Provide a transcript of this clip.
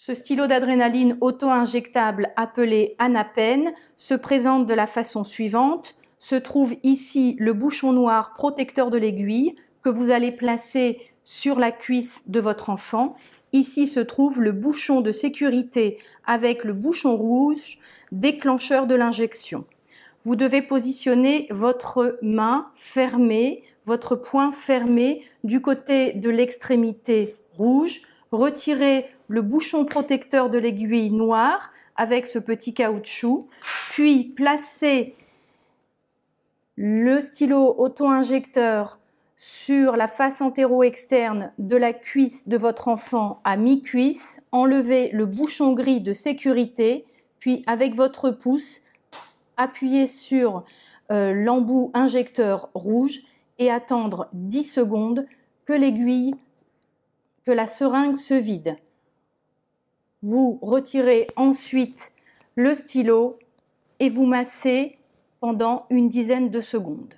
Ce stylo d'adrénaline auto-injectable appelé Anapen se présente de la façon suivante. Se trouve ici le bouchon noir protecteur de l'aiguille que vous allez placer sur la cuisse de votre enfant. Ici se trouve le bouchon de sécurité avec le bouchon rouge déclencheur de l'injection. Vous devez positionner votre main fermée, votre poing fermé du côté de l'extrémité rouge Retirez le bouchon protecteur de l'aiguille noire avec ce petit caoutchouc, puis placez le stylo auto-injecteur sur la face antéro-externe de la cuisse de votre enfant à mi-cuisse, enlevez le bouchon gris de sécurité, puis avec votre pouce, appuyez sur euh, l'embout injecteur rouge et attendre 10 secondes que l'aiguille la seringue se vide. Vous retirez ensuite le stylo et vous massez pendant une dizaine de secondes.